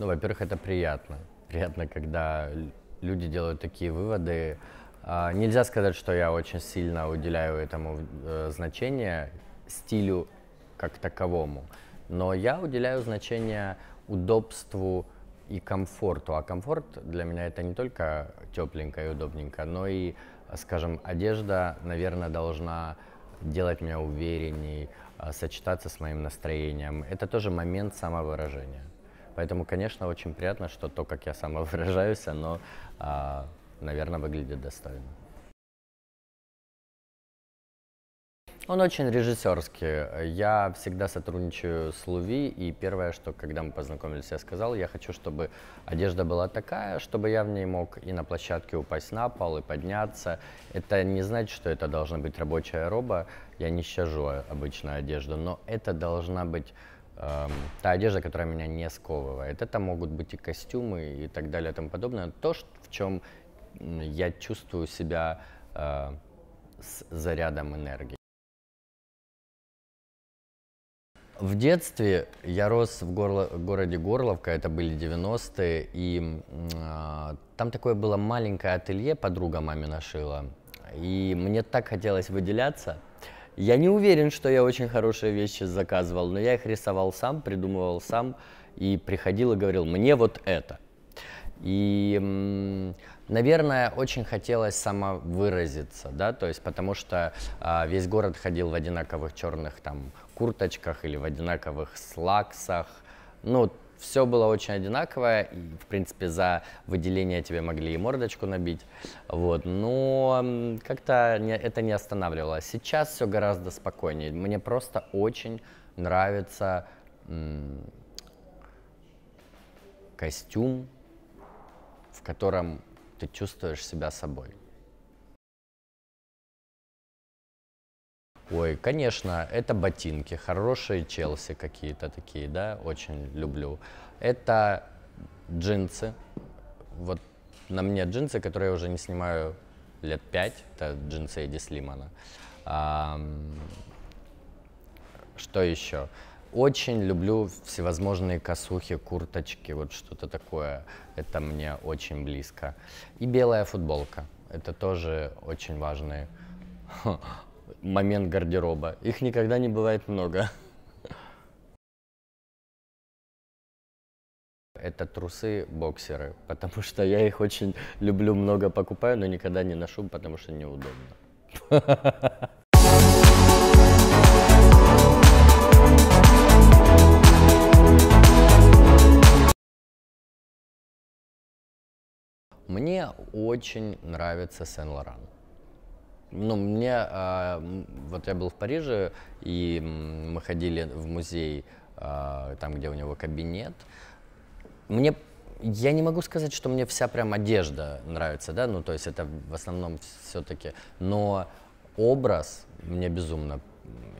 Ну, во-первых, это приятно. Приятно, когда люди делают такие выводы. А, нельзя сказать, что я очень сильно уделяю этому э, значение, стилю как таковому. Но я уделяю значение удобству и комфорту. А комфорт для меня это не только тепленько и удобненько, но и, скажем, одежда, наверное, должна делать меня уверенней, а, сочетаться с моим настроением. Это тоже момент самовыражения. Поэтому, конечно, очень приятно, что то, как я сам выражаюсь, оно, а, наверное, выглядит достойно. Он очень режиссерский. Я всегда сотрудничаю с Луви, и первое, что когда мы познакомились, я сказал, я хочу, чтобы одежда была такая, чтобы я в ней мог и на площадке упасть на пол, и подняться. Это не значит, что это должна быть рабочая роба, я не щажу обычную одежду, но это должна быть э, та одежда, которая меня не сковывает. Это могут быть и костюмы и так далее и тому подобное. То, в чем я чувствую себя э, с зарядом энергии. В детстве я рос в горло, городе Горловка, это были 90-е, и э, там такое было маленькое ателье, подруга маме нашила, и мне так хотелось выделяться – я не уверен, что я очень хорошие вещи заказывал, но я их рисовал сам, придумывал сам и приходил и говорил, мне вот это. И, наверное, очень хотелось самовыразиться, да, то есть потому что а, весь город ходил в одинаковых черных там курточках или в одинаковых слаксах, ну, все было очень одинаковое, и, в принципе, за выделение тебе могли и мордочку набить, вот, но как-то это не останавливало. Сейчас все гораздо спокойнее, мне просто очень нравится костюм, в котором ты чувствуешь себя собой. Ой, конечно, это ботинки, хорошие челси какие-то такие, да, очень люблю. Это джинсы, вот на мне джинсы, которые я уже не снимаю лет пять, это джинсы Эдди Слимана. А, что еще? Очень люблю всевозможные косухи, курточки, вот что-то такое. Это мне очень близко. И белая футболка. Это тоже очень важные. момент гардероба. Их никогда не бывает много. Это трусы-боксеры, потому что я их очень люблю, много покупаю, но никогда не ношу, потому что неудобно. Мне очень нравится Сен-Лоран. Ну, мне, э, вот я был в Париже, и мы ходили в музей, э, там, где у него кабинет. Мне, я не могу сказать, что мне вся прям одежда нравится, да, ну, то есть это в основном все-таки, но образ мне безумно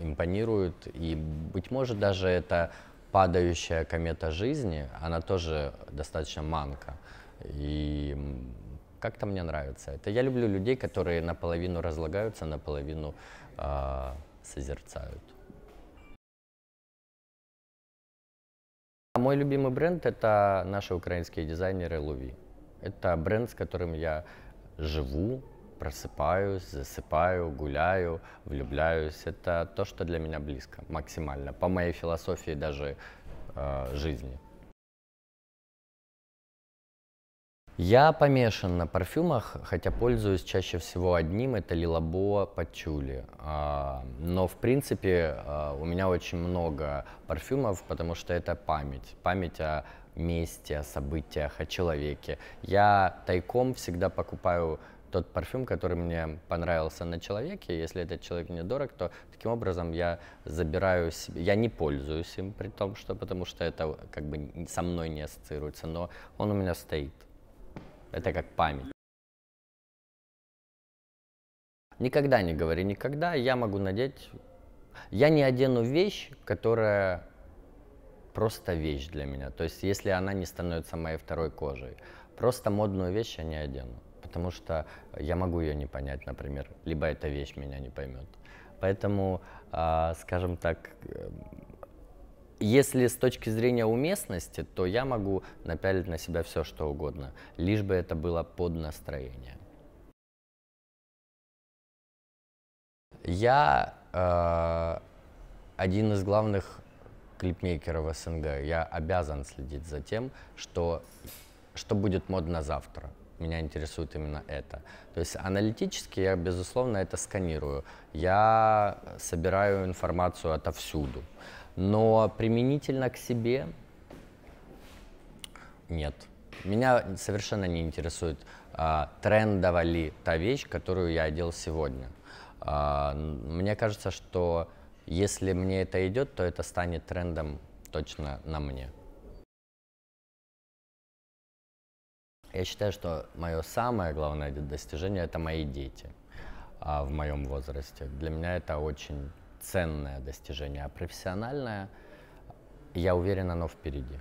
импонирует, и, быть может, даже это падающая комета жизни, она тоже достаточно манка. И как-то мне нравится это. Я люблю людей, которые наполовину разлагаются, наполовину э, созерцают. А мой любимый бренд – это наши украинские дизайнеры Луви. Это бренд, с которым я живу, просыпаюсь, засыпаю, гуляю, влюбляюсь. Это то, что для меня близко максимально, по моей философии даже э, жизни. Я помешан на парфюмах, хотя пользуюсь чаще всего одним, это Лилабо Пачули. А, но, в принципе, а, у меня очень много парфюмов, потому что это память. Память о месте, о событиях, о человеке. Я тайком всегда покупаю тот парфюм, который мне понравился на человеке, если этот человек мне дорог, то таким образом я забираю себе, я не пользуюсь им, при том, что потому что это как бы со мной не ассоциируется, но он у меня стоит. Это как память. Никогда не говори никогда, я могу надеть... Я не одену вещь, которая просто вещь для меня. То есть если она не становится моей второй кожей. Просто модную вещь я не одену, потому что я могу ее не понять, например, либо эта вещь меня не поймет. Поэтому, а, скажем так, эм, если с точки зрения уместности, то я могу напялить на себя все, что угодно, лишь бы это было под настроение. Я э, один из главных клипмейкеров СНГ. Я обязан следить за тем, что, что будет модно завтра. Меня интересует именно это. То есть аналитически я, безусловно, это сканирую. Я собираю информацию отовсюду. Э, но применительно к себе нет. Меня совершенно не интересует, а, трендова ли та вещь, которую я одел сегодня. А, мне кажется, что если мне это идет, то это станет трендом точно на мне. Я считаю, что мое самое главное достижение – это мои дети а, в моем возрасте. Для меня это очень ценное достижение, а профессиональное, я уверен, оно впереди.